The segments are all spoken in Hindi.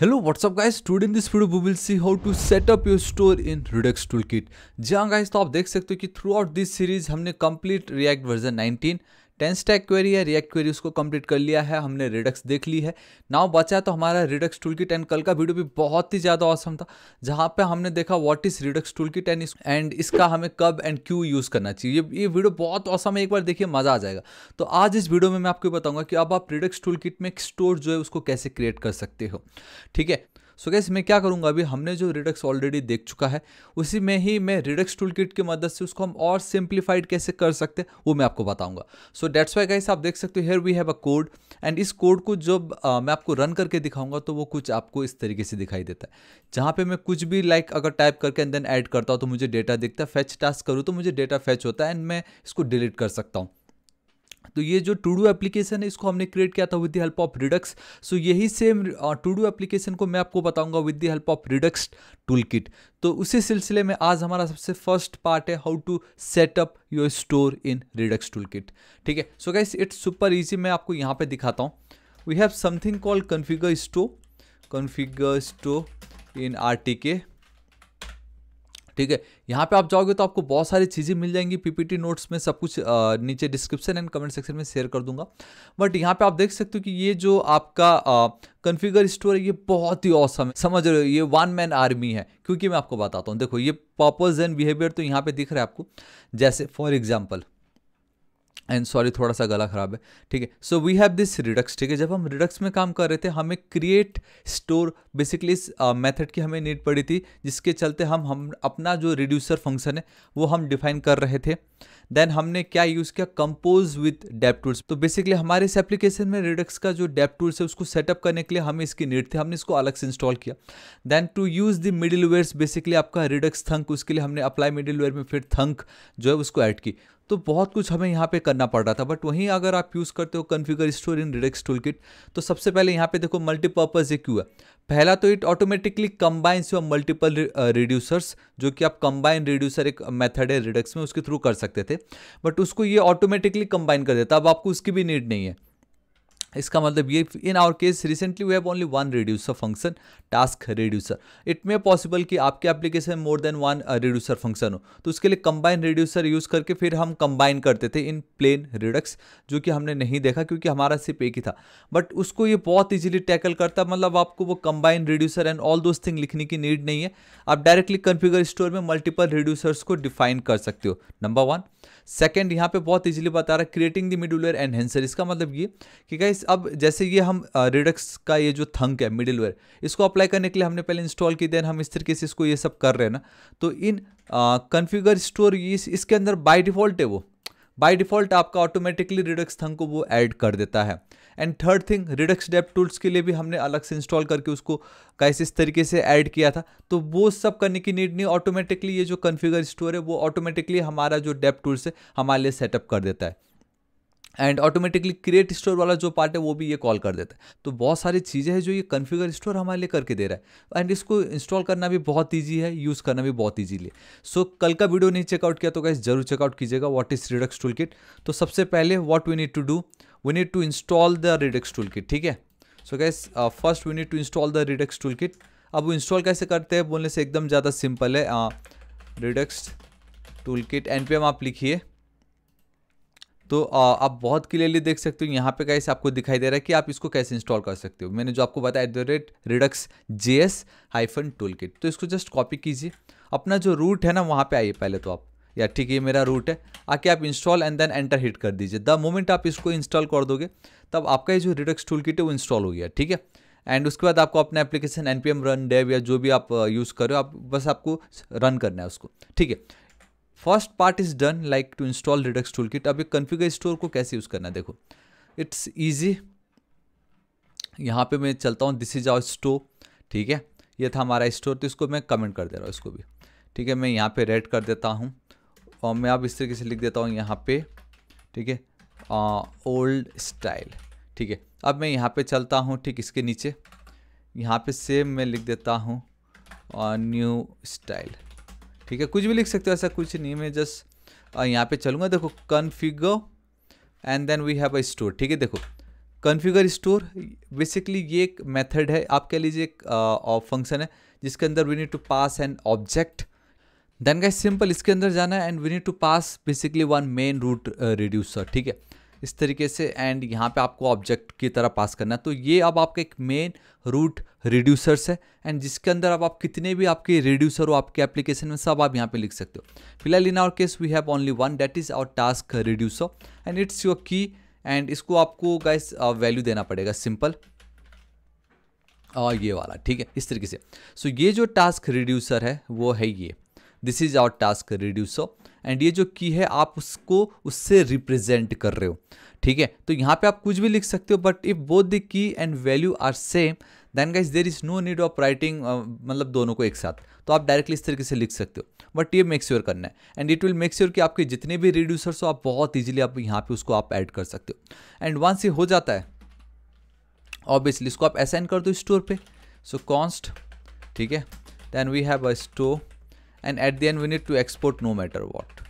Hello what's up guys today in this video we will see how to set up your store in Redux toolkit जहां guys तो आप देख सकते हो कि throughout this series हमने complete React version 19 TanStack query है रिएक्ट क्वेरी उसको कंप्लीट कर लिया है हमने रिडक्स देख ली है नाउ बचा तो हमारा रिडक्स टूल की टेन कल का वीडियो भी बहुत ही ज़्यादा औसम था जहाँ पे हमने देखा what is Redux toolkit then and इसका हमें कब एंड क्यों यूज़ करना चाहिए ये, ये वीडियो बहुत औसम है एक बार देखिए मज़ा आ जाएगा तो आज इस वीडियो में मैं आपको बताऊँगा कि अब आप रिडक्स टूल किट में एक स्टोर जो है उसको कैसे क्रिएट कर सकते हो ठीक है सो गैस मैं क्या करूँगा अभी हमने जो रिडक्स ऑलरेडी देख चुका है उसी में ही मैं रिडक्स टूल किट की मदद से उसको हम और सिंप्लीफाइड कैसे कर सकते हैं वो मैं आपको बताऊँगा सो डेट्स वाई गैस आप देख सकते हो here we have a code and इस कोड को जब आ, मैं आपको रन करके दिखाऊंगा तो वो कुछ आपको इस तरीके से दिखाई देता है जहाँ पे मैं कुछ भी लाइक like, अगर टाइप करके एंड देन ऐड करता हूँ तो मुझे डेटा दिखता है फैच टास्क करूँ तो मुझे डेटा फैच होता है एंड मैं इसको डिलीट कर सकता हूँ तो ये जो टू डू एप्लीकेशन है इसको हमने क्रिएट किया था with the help of Redux so यही सेम टू डू एप्लीकेशन को मैं आपको बताऊंगा with the help of Redux toolkit तो उसी सिलसिले में आज हमारा सबसे फर्स्ट पार्ट है how to setup your store in Redux toolkit ठीक है so guys it's super easy मैं आपको यहाँ पर दिखाता हूँ we have something call configure store configure store in R T के ठीक है यहाँ पे आप जाओगे तो आपको बहुत सारी चीज़ें मिल जाएंगी पीपीटी नोट्स में सब कुछ आ, नीचे डिस्क्रिप्शन एंड कमेंट सेक्शन में शेयर कर दूंगा बट यहाँ पे आप देख सकते हो कि ये जो आपका कन्फिगर स्टोर है ये बहुत ही औसम है समझ रहे हो ये वन मैन आर्मी है क्योंकि मैं आपको बताता हूँ देखो ये पर्पज एंड बिहेवियर तो यहाँ पे दिख रहा है आपको जैसे फॉर एग्जाम्पल एंड सॉरी थोड़ा सा गला ख़राब है ठीक है so we have this Redux ठीक है जब हम रिडक्स में काम कर रहे थे हमें क्रिएट स्टोर बेसिकली इस मेथड uh, की हमें नीड पड़ी थी जिसके चलते हम हम अपना जो रिड्यूसर फंक्शन है वो हम डिफाइन कर रहे थे देन हमने क्या यूज़ किया कंपोज विथ डेप टूल्स तो बेसिकली हमारे इस एप्लीकेशन में रिडक्स का जो डेप टूल्स है उसको सेटअप करने के लिए हमें इसकी नीड थी हमने इसको अलग से इंस्टॉल किया then to use the middlewares basically आपका रिडक्स थंक उसके लिए हमने अप्लाई मिडिल वेयर में फिर थंक जो है उसको ऐड की तो बहुत कुछ हमें यहाँ पे करना पड़ रहा था बट वहीं अगर आप यूज़ करते हो configure store in Redux toolkit तो सबसे पहले यहाँ पे देखो मल्टीपर्पज़ ये क्यों है पहला तो it automatically combines your multiple reducers जो कि आप कम्बाइन रिड्यूसर एक मेथड है रिडक्स में उसके थ्रू कर सकते थे बट उसको ये ऑटोमेटिकली कंबाइन कर देता अब आपको उसकी भी नीड नहीं है इसका मतलब ये in our case recently we have only one reducer function task reducer it may possible कि आपके application more than one reducer function हो तो उसके लिए कंबाइन रिड्यूसर यूज़ करके फिर हम कंबाइन करते थे इन प्लेन रिडक्स जो कि हमने नहीं देखा क्योंकि हमारा सिर्फ एक ही था बट उसको ये बहुत ईजिली टैकल करता मतलब आपको वो combine reducer and all those thing लिखने की नीड नहीं है आप डायरेक्टली कन्फिगर स्टोर में मल्टीपल रिड्यूसर्स को डिफाइन कर सकते हो नंबर वन सेकंड यहाँ पे बहुत इजीली बता रहा है क्रिएटिंग द मिडलवेयर एनहेंसर इसका मतलब ये कि गाइस अब जैसे ये हम रिडक्स का ये जो थंक है मिडलवेयर इसको अप्लाई करने के लिए हमने पहले इंस्टॉल की देन हम इस तरीके से इसको ये सब कर रहे हैं ना तो इन कन्फिगर स्टोर इस, इसके अंदर बाई डिफ़ॉल्ट है वो बाई डिफ़ॉल्ट आपका ऑटोमेटिकली रिडक्स थंक को वो ऐड कर देता है and third thing Redux dev tools के लिए भी हमने अलग से इंस्टॉल करके उसको कैसे इस तरीके से ऐड किया था तो वो सब करने की नीड नहीं ऑटोमेटिकली ये जो कन्फिगर स्टोर है वो ऑटोमेटिकली हमारा जो डेप टूल्स है हमारे लिए सेटअप कर देता है एंड ऑटोमेटिकली क्रिएट स्टोर वाला जो पार्ट है वो भी ये कॉल कर देता है तो बहुत सारी चीज़ें हैं जो ये कन्फिगर स्टोर हमारे लिए करके दे रहा है एंड इसको इंस्टॉल करना भी बहुत ईजी है यूज़ करना भी बहुत ईजीली सो so, कल का वीडियो नहीं चेकआउट किया तो कैसे जरूर चेकआउट कीजिएगा what is Redux toolkit तो सबसे पहले what we need to do we need to install the Redux toolkit ठीक है so case first we need to install the Redux toolkit अब वो इंस्टॉल कैसे करते हैं बोलने से एकदम ज़्यादा सिंपल है रिडक्स टूल किट एन आप लिखिए तो आप बहुत क्लियरली देख सकते हो यहाँ पे कैसे आपको दिखाई दे रहा है कि आप इसको कैसे इंस्टॉल कर सकते हो मैंने जो आपको बताया at the rate Redux J S hyphen toolkit तो इसको जस्ट कॉपी कीजिए अपना जो रूट है ना वहाँ पे आइए पहले तो आप या ठीक है ये मेरा रूट है आके आप install and then enter hit कर दीजिए द मोमेंट आप इसको इंस्टॉल कर दोगे तब आपका ये जो रिडक्स टूल किट है वो इंस्टॉल हो गया ठीक है एंड उसके बाद आपको अपना application N P run dev या जो भी आप यूज़ करो आप बस आपको रन करना है उसको ठीक है first part is done like to install Redux toolkit अब एक कन्फिगर स्टोर को कैसे यूज़ करना है देखो इट्स ईजी यहाँ पे मैं चलता हूँ दिस इज आवर स्टोर ठीक है ये था हमारा स्टोर तो इसको मैं कमेंट कर दे रहा हूँ इसको भी ठीक है मैं यहाँ पे रेड कर देता हूँ और मैं अब इस तरीके से लिख देता हूँ यहाँ पे ठीक है ओल्ड स्टाइल ठीक है अब मैं यहाँ पे चलता हूँ ठीक इसके नीचे यहाँ पे सेम मैं लिख देता हूँ न्यू स्टाइल ठीक है कुछ भी लिख सकते हो ऐसा कुछ नहीं मैं जस्ट यहाँ पे चलूँगा देखो configure and then we have a store ठीक है देखो कन्फिगर स्टोर बेसिकली ये एक मेथड है आप कह लीजिए एक फंक्शन है जिसके अंदर we need to pass an object then का सिंपल इसके अंदर जाना है and we need to pass basically one main root reducer ठीक है इस तरीके से एंड यहाँ पे आपको ऑब्जेक्ट की तरह पास करना है तो ये अब आपका एक मेन रूट रिड्यूसर्स है एंड जिसके अंदर अब आप कितने भी आपके रिड्यूसर हो आपके एप्लीकेशन में सब आप यहाँ पे लिख सकते हो फिलहाल in our case we have only one that is our task reducer and it's your key and इसको आपको गाइस वैल्यू uh, देना पड़ेगा सिंपल और ये वाला ठीक है इस तरीके से सो so, ये जो टास्क रिड्यूसर है वो है ये this is our task reducer and ये जो की है आप उसको उससे रिप्रेजेंट कर रहे हो ठीक है तो यहाँ पे आप कुछ भी लिख सकते हो but if both the key and value are same then guys there is no need of writing मतलब दोनों को एक साथ तो आप डायरेक्टली इस तरीके से लिख सकते हो बट ये मेक श्योर sure करना है and it will make sure कि आपके जितने भी रिड्यूसर्स हो आप बहुत ईजिली आप यहाँ पे उसको आप ऐड कर सकते हो एंड वंस ये हो जाता है ऑब्वियसली इसको आप असाइन कर दो स्टोर पे सो कॉन्स्ट ठीक है then we have a store and at the end we need to export no matter what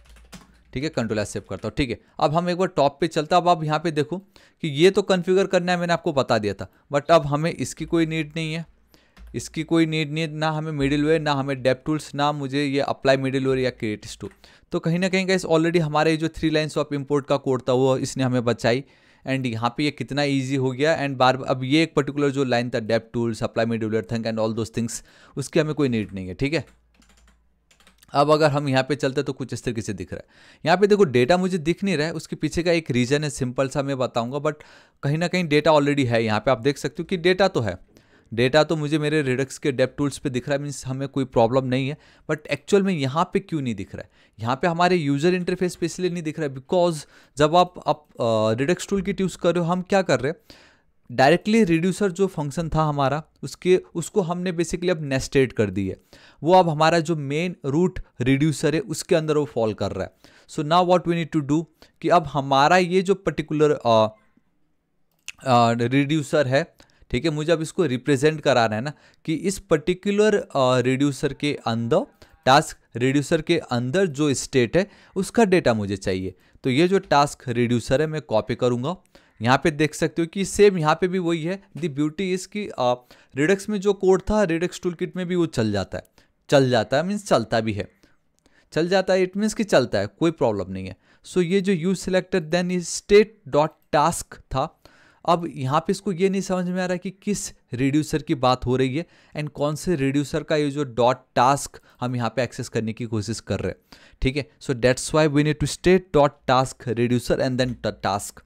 ठीक है कंट्रोल एस करता हूँ ठीक है अब हम एक बार टॉप पे चलता अब आप यहाँ पे देखो कि ये तो कन्फिगर करना है मैंने आपको बता दिया था बट अब हमें इसकी कोई नीड नहीं है इसकी कोई नीड नहीं है ना हमें मिडिल वेयर ना हमें डेप टूल्स ना मुझे ये अप्लाई मिडिल वेयर या क्रिएटिस टू तो कहीं ना कहीं गाइस ऑलरेडी हमारे जो थ्री लाइन्स ऑफ इम्पोर्ट का कोड था वो इसने हमें बचाई एंड यहाँ पे ये कितना इजी हो गया एंड बार अब ये एक पर्टिकुलर जो लाइन था dev tools apply where think and all those things उसकी हमें कोई नीड नहीं है ठीक है अब अगर हम यहाँ पे चलते तो कुछ इस तरीके से दिख रहा है यहाँ पे देखो डेटा मुझे दिख नहीं रहा है उसके पीछे का एक रीज़न है सिंपल सा मैं बताऊँगा बट कहीं ना कहीं डेटा ऑलरेडी है यहाँ पे आप देख सकते हो कि डेटा तो है डेटा तो मुझे मेरे रिडक्स के डेप टूल्स पे दिख रहा है मीन्स हमें कोई प्रॉब्लम नहीं है बट एक्चुअल में यहाँ पे क्यों नहीं दिख रहा है यहाँ पे हमारे यूज़र इंटरफेस पे इसलिए नहीं दिख रहा है बिकॉज जब आप आप रिडक्स टूल की यूज़ कर रहे हो हम क्या कर रहे हैं डायरेक्टली रिड्यूसर जो फंक्शन था हमारा उसके उसको हमने बेसिकली अब नेस्टेड कर दी है वो अब हमारा जो मेन रूट रिड्यूसर है उसके अंदर वो फॉल कर रहा है सो ना what we need to do कि अब हमारा ये जो पर्टिकुलर रिड्यूसर है ठीक है मुझे अब इसको रिप्रेजेंट कराना है ना कि इस पर्टिकुलर रिड्यूसर के अंदर टास्क रिड्यूसर के अंदर जो स्टेट है उसका डेटा मुझे चाहिए तो ये जो टास्क रिड्यूसर है मैं कॉपी करूँगा यहाँ पे देख सकते हो कि सेम यहाँ पे भी वही है दी ब्यूटी इज़ कि रिडक्स में जो कोड था रिडक्स टूल किट में भी वो चल जाता है चल जाता है मीन्स चलता भी है चल जाता है इट मीन्स कि चलता है कोई प्रॉब्लम नहीं है सो so, ये जो you selected then is state dot task था अब यहाँ पे इसको ये नहीं समझ में आ रहा कि किस रिड्यूसर की बात हो रही है एंड कौन से रिड्यूसर का ये जो डॉट टास्क हम यहाँ पे एक्सेस करने की कोशिश कर रहे हैं ठीक है so that's why we need to state dot task reducer and then task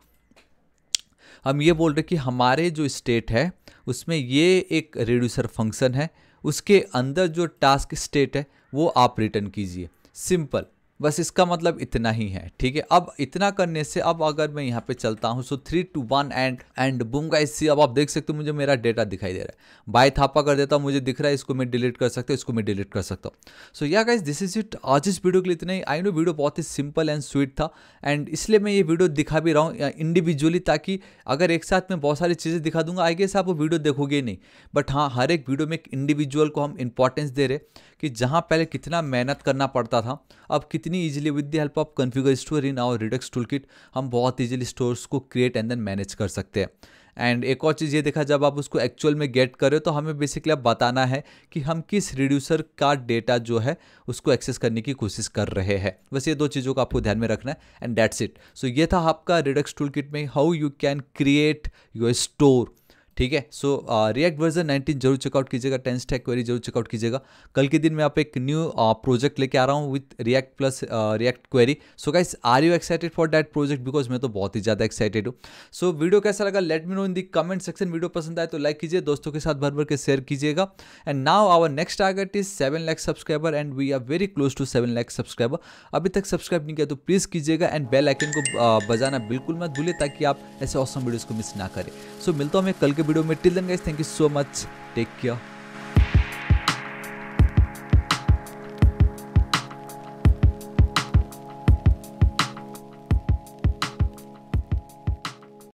हम ये बोल रहे कि हमारे जो स्टेट है उसमें ये एक रेड्यूसर फंक्शन है उसके अंदर जो टास्क स्टेट है वो आप रिटर्न कीजिए सिंपल बस इसका मतलब इतना ही है ठीक है अब इतना करने से अब अगर मैं यहाँ पे चलता हूँ so three two one and and boom का इससे अब आप देख सकते हो मुझे मेरा डेटा दिखाई दे रहा है बाय थापा कर देता हूँ मुझे दिख रहा है इसको मैं डिलीट कर सकता हूँ इसको मैं डिलीट कर सकता हूँ सो yeah guys this is it आज इस वीडियो के लिए इतना ही आई नो वीडियो बहुत ही सिंपल एंड स्वीट था एंड इसलिए मैं ये वीडियो दिखा भी रहा हूँ इंडिविजुअली ताकि अगर एक साथ मैं बहुत सारी चीज़ें दिखा दूंगा आई गेस आप वो वीडियो देखोगे नहीं बट हाँ हर एक वीडियो में एक इंडिविजुअल को हम इंपॉर्टेंस दे रहे कि जहाँ पहले कितना मेहनत करना पड़ता था अब कितनी इतनी easily with the help of configure store in our Redux toolkit हम बहुत ईजिली स्टोर्स को क्रिएट एंड देन मैनेज कर सकते हैं एंड एक और चीज़ ये देखा जब आप उसको एक्चुअल में गेट करें तो हमें बेसिकली आप बताना है कि हम किस रिड्यूसर का डेटा जो है उसको एक्सेस करने की कोशिश कर रहे हैं बस ये दो चीज़ों को आपको ध्यान में रखना है एंड डैट्स इट सो ये था आपका रिडक्स टूल किट में how you can create your store ठीक है सो रिएक्ट वर्जन नाइनटीन जरूर चेकआउट कीजिएगा टेंस टेक क्वेरी जरूर चेकआउट कीजिएगा कल के दिन मैं आप एक न्यू प्रोजेक्ट uh, लेके आ रहा हूँ with React plus React Query so guys are you excited for that project because मैं तो बहुत ही ज़्यादा एक्साइटेड हूँ सो वीडियो कैसा लगा let me know in the comment section video पसंद आए तो लाइक कीजिए दोस्तों के साथ भर भर के शेयर कीजिएगा and now our next target is seven lakhs subscriber and we are very close to seven lakhs subscriber अभी तक सब्सक्राइब नहीं किया तो प्लीज़ कीजिएगा एंड बेल आइकन को uh, बजाना बिल्कुल मत भूलिए ताकि आप ऐसे औसम वीडियोज़ को मिस ना करें सो so, मिलता हूँ मैं कल के वीडियो में till then guys thank you so much take care